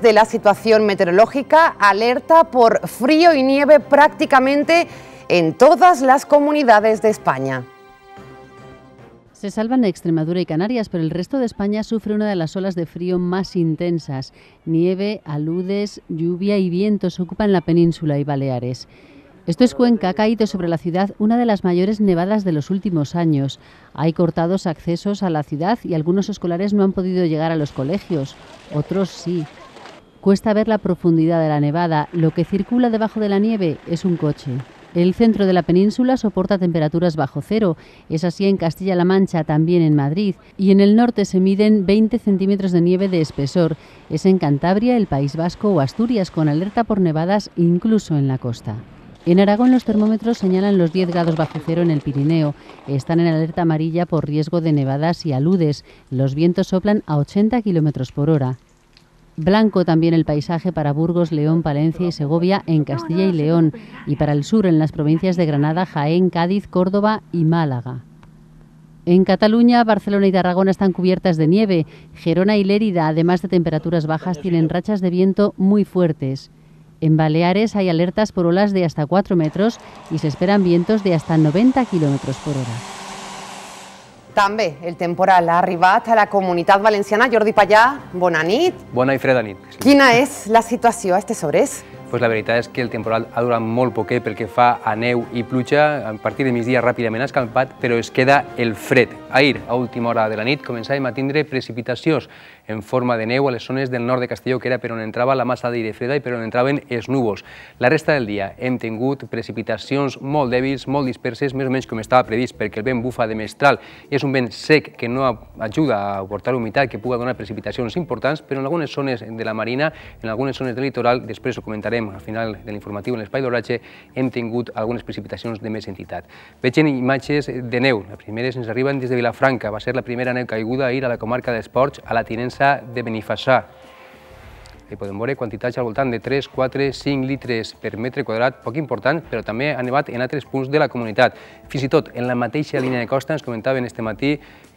de la situación meteorológica, alerta por frío y nieve prácticamente en todas las comunidades de España. Se salvan Extremadura y Canarias, pero el resto de España sufre una de las olas de frío más intensas. Nieve, aludes, lluvia y vientos ocupan la península y Baleares. Esto es Cuenca, ha caído sobre la ciudad una de las mayores nevadas de los últimos años. Hay cortados accesos a la ciudad y algunos escolares no han podido llegar a los colegios, otros sí. Cuesta ver la profundidad de la nevada. Lo que circula debajo de la nieve es un coche. El centro de la península soporta temperaturas bajo cero. Es así en Castilla-La Mancha, también en Madrid. Y en el norte se miden 20 centímetros de nieve de espesor. Es en Cantabria, el País Vasco o Asturias, con alerta por nevadas incluso en la costa. En Aragón los termómetros señalan los 10 grados bajo cero en el Pirineo. Están en alerta amarilla por riesgo de nevadas y aludes. Los vientos soplan a 80 kilómetros por hora. Blanco también el paisaje para Burgos, León, Palencia y Segovia en Castilla y León y para el sur en las provincias de Granada, Jaén, Cádiz, Córdoba y Málaga. En Cataluña, Barcelona y Tarragona están cubiertas de nieve. Gerona y Lérida, además de temperaturas bajas, tienen rachas de viento muy fuertes. En Baleares hay alertas por olas de hasta 4 metros y se esperan vientos de hasta 90 kilómetros por hora. També el temporal ha arribat a la Comunidad valenciana. Jordi Pallà, Bonanit. nit. Bona i es la situación a este sobres doncs la veritat és que el temporal ha durat molt poquet pel que fa a neu i pluja. A partir de migdia ràpidament ha escampat, però es queda el fred. Ahir, a última hora de la nit, començàvem a tindre precipitacions en forma de neu a les zones del nord de Castelló, que era per on entrava la massa d'aire freda i per on entraven els núvols. La resta del dia hem tingut precipitacions molt dèbils, molt disperses, més o menys com estava previst, perquè el vent bufa de mestral i és un vent sec que no ajuda a portar humitat, que puga donar precipitacions importants, però en algunes zones de la marina, en algunes zones del litoral, després ho comentarem, parlarem al final de l'informatiu en l'espai d'oratge, hem tingut algunes precipitacions de més entitat. Vegem imatges de neu. Les primeres ens arriben des de Vilafranca. Va ser la primera neu caiguda ahir a la comarca d'Esports, a la tinença de Benifassà. Hi podem veure quantitats al voltant de 3, 4, 5 litres per metre quadrat, poc important, però també ha nevat en altres punts de la comunitat. Fins i tot en la mateixa línia de costa, ens comentaven este matí,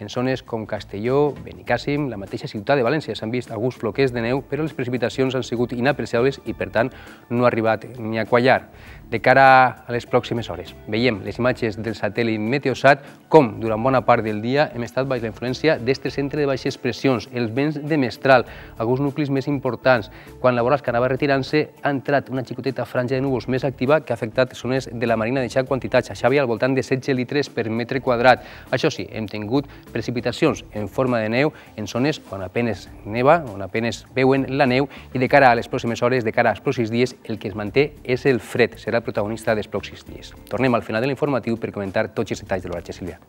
en zones com Castelló, Benicàssim, la mateixa ciutat de València, s'han vist alguns floquers de neu, però les precipitacions han sigut inapreciables i, per tant, no ha arribat ni a quallar de cara a les pròximes hores. Veiem les imatges del satèl·lit Meteosat com, durant bona part del dia, hem estat baix la influència d'este centre de baixes pressions, els vents de mestral, alguns nuclis més importants. Quan la borrasca anava retirant-se, ha entrat una xicoteta franja de núvols més activa que ha afectat zones de la Marina deixant quantitats a Xavi al voltant de 16 litres per metre quadrat. Això sí, hem tingut precipitacions en forma de neu en zones on apenes neva, on apenes veuen la neu i de cara a les pròximes hores, de cara als pròxims dies, el que es manté és el fred. Serà protagonista dels pròxims dies. Tornem al final de l'informatiu per comentar tots els detalls de l'horatge Sílvia.